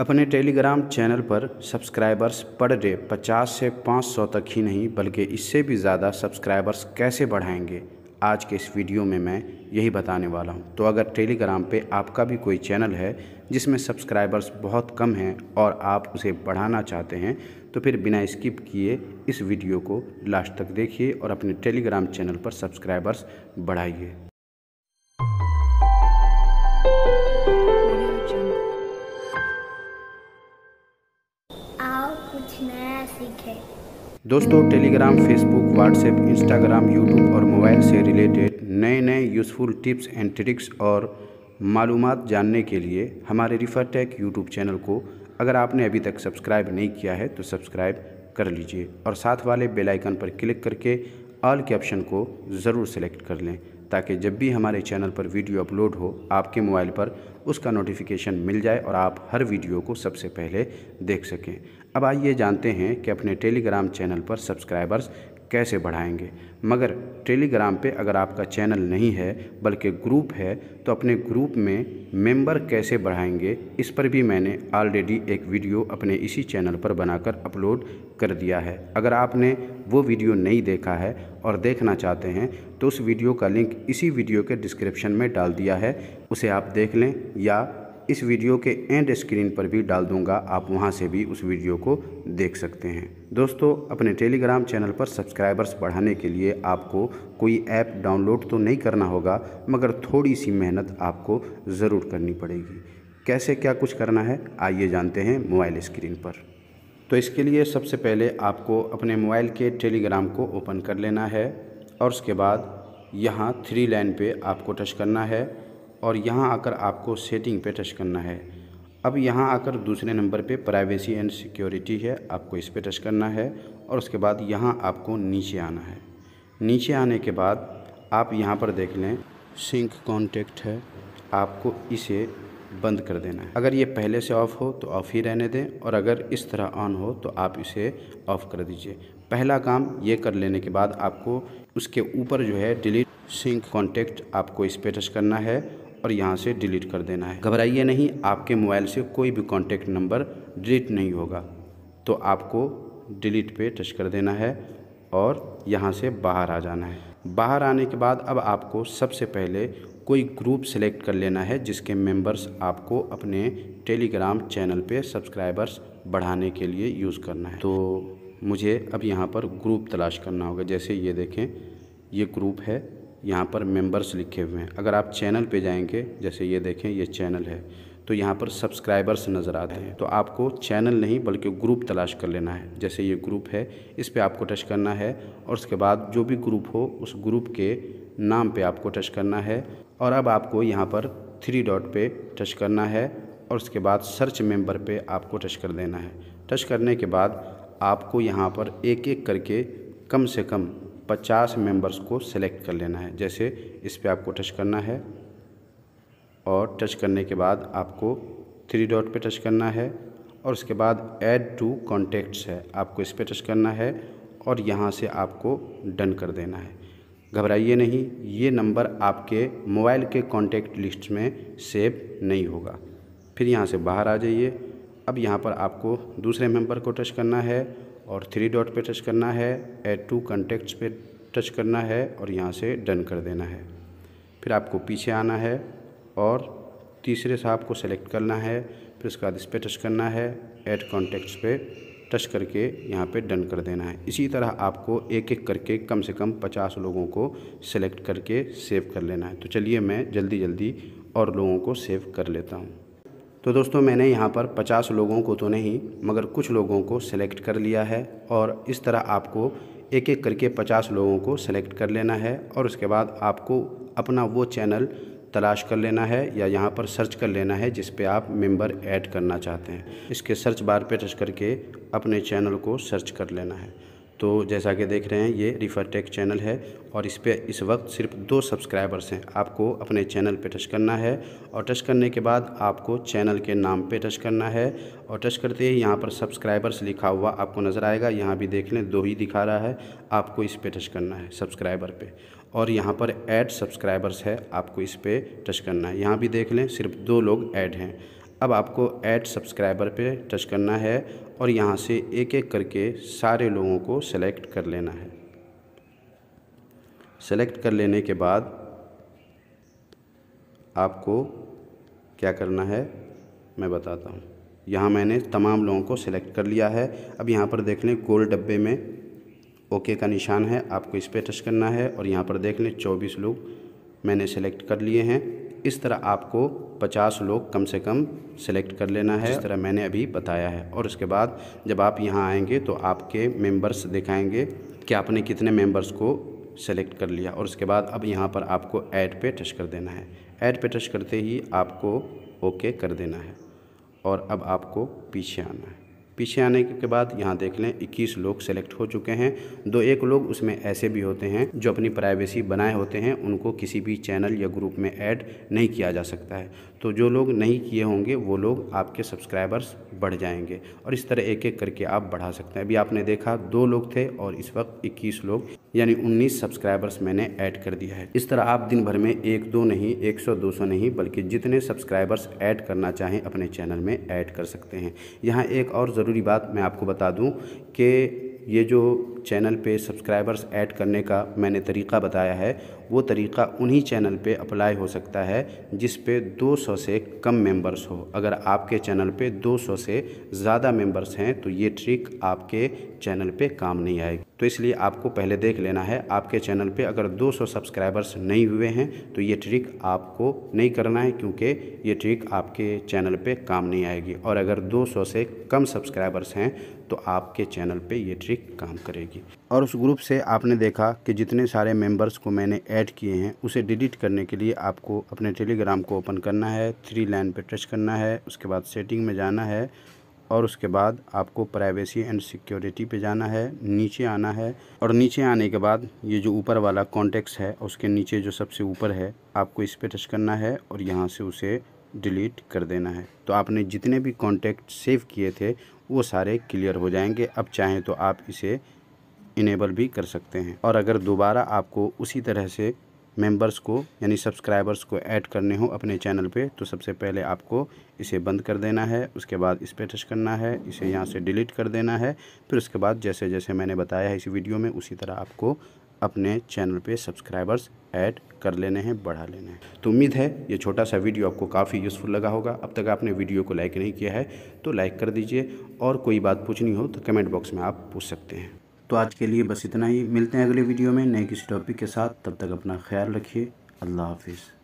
अपने Telegram channel पर subscribers per day पचास से पाँच सौ तक ही नहीं बल्कि इससे भी ज़्यादा सब्सक्राइबर्स कैसे बढ़ाएंगे आज के इस वीडियो में मैं यही बताने वाला हूं। तो अगर टेलीग्राम पे आपका भी कोई चैनल है जिसमें सब्सक्राइबर्स बहुत कम हैं और आप उसे बढ़ाना चाहते हैं तो फिर बिना स्किप किए इस वीडियो को लास्ट तक देखिए और अपने टेलीग्राम चैनल पर सब्सक्राइबर्स बढ़ाइए कुछ नया सीखे दोस्तों Telegram Facebook WhatsApp Instagram YouTube और मोबाइल से रिलेटेड नए नए यूज़फुल टिप्स एंड ट्रिक्स और मालूम जानने के लिए हमारे रिफर टैक यूट्यूब चैनल को अगर आपने अभी तक सब्सक्राइब नहीं किया है तो सब्सक्राइब कर लीजिए और साथ वाले बेल आइकन पर क्लिक करके ऑल के ऑप्शन को ज़रूर सेलेक्ट कर लें ताकि जब भी हमारे चैनल पर वीडियो अपलोड हो आपके मोबाइल पर उसका नोटिफिकेशन मिल जाए और आप हर वीडियो को सबसे पहले देख सकें अब आइए जानते हैं कि अपने टेलीग्राम चैनल पर सब्सक्राइबर्स कैसे बढ़ाएंगे मगर टेलीग्राम पे अगर आपका चैनल नहीं है बल्कि ग्रुप है तो अपने ग्रुप में मेंबर कैसे बढ़ाएंगे इस पर भी मैंने ऑलरेडी एक वीडियो अपने इसी चैनल पर बनाकर अपलोड कर दिया है अगर आपने वो वीडियो नहीं देखा है और देखना चाहते हैं तो उस वीडियो का लिंक इसी वीडियो के डिस्क्रिप्शन में डाल दिया है उसे आप देख लें या इस वीडियो के एंड स्क्रीन पर भी डाल दूंगा आप वहां से भी उस वीडियो को देख सकते हैं दोस्तों अपने टेलीग्राम चैनल पर सब्सक्राइबर्स बढ़ाने के लिए आपको कोई ऐप डाउनलोड तो नहीं करना होगा मगर थोड़ी सी मेहनत आपको ज़रूर करनी पड़ेगी कैसे क्या कुछ करना है आइए जानते हैं मोबाइल स्क्रीन पर तो इसके लिए सबसे पहले आपको अपने मोबाइल के टेलीग्राम को ओपन कर लेना है और उसके बाद यहाँ थ्री लाइन पे आपको टच करना है और यहाँ आकर आपको सेटिंग पे टच करना है अब यहाँ आकर दूसरे नंबर पे प्राइवेसी एंड सिक्योरिटी है आपको इस पे टच करना है और उसके बाद यहाँ आपको नीचे आना है नीचे आने के बाद आप यहाँ पर देख लें सिंक कॉन्टेक्ट है आपको इसे बंद कर देना है अगर ये पहले से ऑफ़ हो तो ऑफ़ ही रहने दें और अगर इस तरह ऑन हो तो आप इसे ऑफ़ कर दीजिए पहला काम ये कर लेने के बाद आपको उसके ऊपर जो है डिलीट सिंक कॉन्टेक्ट आपको इस पर टच करना है और यहाँ से डिलीट कर देना है घबराइए नहीं आपके मोबाइल से कोई भी कॉन्टेक्ट नंबर डिलीट नहीं होगा तो आपको डिलीट पे टच कर देना है और यहाँ से बाहर आ जाना है बाहर आने के बाद अब आपको सबसे पहले कोई ग्रुप सेलेक्ट कर लेना है जिसके मेंबर्स आपको अपने टेलीग्राम चैनल पे सब्सक्राइबर्स बढ़ाने के लिए यूज़ करना है तो मुझे अब यहाँ पर ग्रुप तलाश करना होगा जैसे ये देखें ये ग्रुप है यहाँ पर मेंबर्स लिखे हुए हैं अगर आप चैनल पे जाएंगे जैसे ये देखें ये चैनल है तो यहाँ पर सब्सक्राइबर्स नज़र आते हैं तो आपको चैनल नहीं बल्कि ग्रुप तलाश कर लेना है जैसे ये ग्रुप है इस पर आपको टच करना है और उसके बाद जो भी ग्रुप हो उस ग्रुप के नाम पर आपको टच करना है और अब आपको यहाँ पर थ्री डॉट पर टच करना है और उसके बाद सर्च मेंबर पे आपको टच कर देना है टच करने के बाद आपको यहाँ पर एक एक करके कम से कम पचास मेंबर्स को सिलेक्ट कर लेना है जैसे इस पर आपको टच करना है और टच करने के बाद आपको थ्री डॉट पे टच करना है और उसके बाद ऐड टू कॉन्टेक्ट्स है आपको इस पर टच करना है और यहाँ से आपको डन कर देना है घबराइए नहीं ये नंबर आपके मोबाइल के कॉन्टेक्ट लिस्ट में सेव नहीं होगा फिर यहाँ से बाहर आ जाइए अब यहाँ पर आपको दूसरे मेंबर को टच करना है और थ्री डॉट पे टच करना है एड टू कंटेक्ट्स पे टच करना है और यहाँ से डन कर देना है फिर आपको पीछे आना है और तीसरे साहब को सेलेक्ट करना है फिर उसके बाद इस पर टच करना है एड कॉन्टेक्ट्स पे टच करके यहाँ पे डन कर देना है इसी तरह आपको एक एक करके कम से कम पचास लोगों को सेलेक्ट करके सेव कर लेना है तो चलिए मैं जल्दी जल्दी और लोगों को सेव कर लेता हूँ तो दोस्तों मैंने यहाँ पर 50 लोगों को तो नहीं मगर कुछ लोगों को सिलेक्ट कर लिया है और इस तरह आपको एक एक करके 50 लोगों को सिलेक्ट कर लेना है और उसके बाद आपको अपना वो चैनल तलाश कर लेना है या यहाँ पर सर्च कर लेना है जिस पे आप मेंबर ऐड करना चाहते हैं इसके सर्च बार पे टच करके अपने चैनल को सर्च कर लेना है तो जैसा कि देख रहे हैं ये रिफ़र टेक चैनल है और इस पर इस वक्त सिर्फ दो सब्सक्राइबर्स हैं आपको अपने चैनल पे टच करना है और टच करने के बाद आपको चैनल के नाम पे टच करना है और टच करते ही यहाँ पर सब्सक्राइबर्स लिखा हुआ आपको नज़र आएगा यहाँ भी देख लें दो ही दिखा रहा है आपको इस पर टच करना है सब्सक्राइबर पर और यहाँ पर ऐड सब्सक्राइबर्स है आपको इस पर टच करना है यहाँ भी देख लें सिर्फ दो लोग ऐड हैं अब आपको ऐड सब्सक्राइबर पे टच करना है और यहाँ से एक एक करके सारे लोगों को सेलेक्ट कर लेना है सेलेक्ट कर लेने के बाद आपको क्या करना है मैं बताता हूँ यहाँ मैंने तमाम लोगों को सेलेक्ट कर लिया है अब यहाँ पर देख लें गोल डब्बे में ओके का निशान है आपको इस पर टच करना है और यहाँ पर देख लें चौबीस लोग मैंने सेलेक्ट कर लिए हैं इस तरह आपको 50 लोग कम से कम सेलेक्ट कर लेना है इस तरह मैंने अभी बताया है और उसके बाद जब आप यहाँ आएंगे तो आपके मेंबर्स दिखाएंगे कि आपने कितने मेंबर्स को सेलेक्ट कर लिया और उसके बाद अब यहाँ पर आपको ऐड पे टच कर देना है ऐड पे टच करते ही आपको ओके कर देना है और अब आपको पीछे आना है पीछे आने के बाद यहाँ देख लें 21 लोग सेलेक्ट हो चुके हैं दो एक लोग उसमें ऐसे भी होते हैं जो अपनी प्राइवेसी बनाए होते हैं उनको किसी भी चैनल या ग्रुप में ऐड नहीं किया जा सकता है तो जो लोग नहीं किए होंगे वो लोग आपके सब्सक्राइबर्स बढ़ जाएंगे और इस तरह एक एक करके आप बढ़ा सकते हैं अभी आपने देखा दो लोग थे और इस वक्त इक्कीस लोग यानी उन्नीस सब्सक्राइबर्स मैंने ऐड कर दिया है इस तरह आप दिन भर में एक दो नहीं एक सौ दो सौ नहीं बल्कि जितने सब्सक्राइबर्स ऐड करना चाहें अपने चैनल में ऐड कर सकते हैं यहाँ एक और ज़रूर ज़रूरी बात मैं आपको बता दूं कि ये जो चैनल पे सब्सक्राइबर्स ऐड करने का मैंने तरीका बताया है वो तरीका उन्हीं चैनल पे अप्लाई हो सकता है जिस पे 200 से कम मेंबर्स हो अगर आपके चैनल पे 200 से ज़्यादा मेंबर्स हैं तो ये ट्रिक आपके चैनल पे काम नहीं आएगी तो इसलिए आपको पहले देख लेना है आपके चैनल पे अगर 200 सब्सक्राइबर्स नहीं हुए हैं तो ये ट्रिक आपको नहीं करना है क्योंकि ये ट्रिक आपके चैनल पे काम नहीं आएगी और अगर 200 से कम सब्सक्राइबर्स हैं तो आपके चैनल पे ये ट्रिक काम करेगी जाएगी और उस ग्रुप से आपने देखा कि जितने सारे मेंबर्स को मैंने ऐड किए हैं उसे डिलीट करने के लिए आपको अपने टेलीग्राम को ओपन करना है थ्री लाइन पर टच करना है उसके बाद सेटिंग में जाना है और उसके बाद आपको प्राइवेसी एंड सिक्योरिटी पे जाना है नीचे आना है और नीचे आने के बाद ये जो ऊपर वाला कॉन्टेक्स है उसके नीचे जो सबसे ऊपर है आपको इस पर टच करना है और यहाँ से उसे डिलीट कर देना है तो आपने जितने भी कॉन्टेक्ट सेव किए थे वो सारे क्लियर हो जाएंगे अब चाहें तो आप इसे इनेबल भी कर सकते हैं और अगर दोबारा आपको उसी तरह से मेंबर्स को यानी सब्सक्राइबर्स को ऐड करने हो अपने चैनल पे तो सबसे पहले आपको इसे बंद कर देना है उसके बाद इस पर टच करना है इसे यहाँ से डिलीट कर देना है फिर उसके बाद जैसे जैसे मैंने बताया है इस वीडियो में उसी तरह आपको अपने चैनल पे सब्सक्राइबर्स ऐड कर लेने हैं बढ़ा लेने हैं तो उम्मीद है ये छोटा सा वीडियो आपको काफ़ी यूज़फुल लगा होगा अब तक आपने वीडियो को लाइक नहीं किया है तो लाइक कर दीजिए और कोई बात पूछनी हो तो कमेंट बॉक्स में आप पूछ सकते हैं तो आज के लिए बस इतना ही मिलते हैं अगले वीडियो में नए किसी टॉपिक के साथ तब तक अपना ख्याल रखिए अल्लाह हाफिज़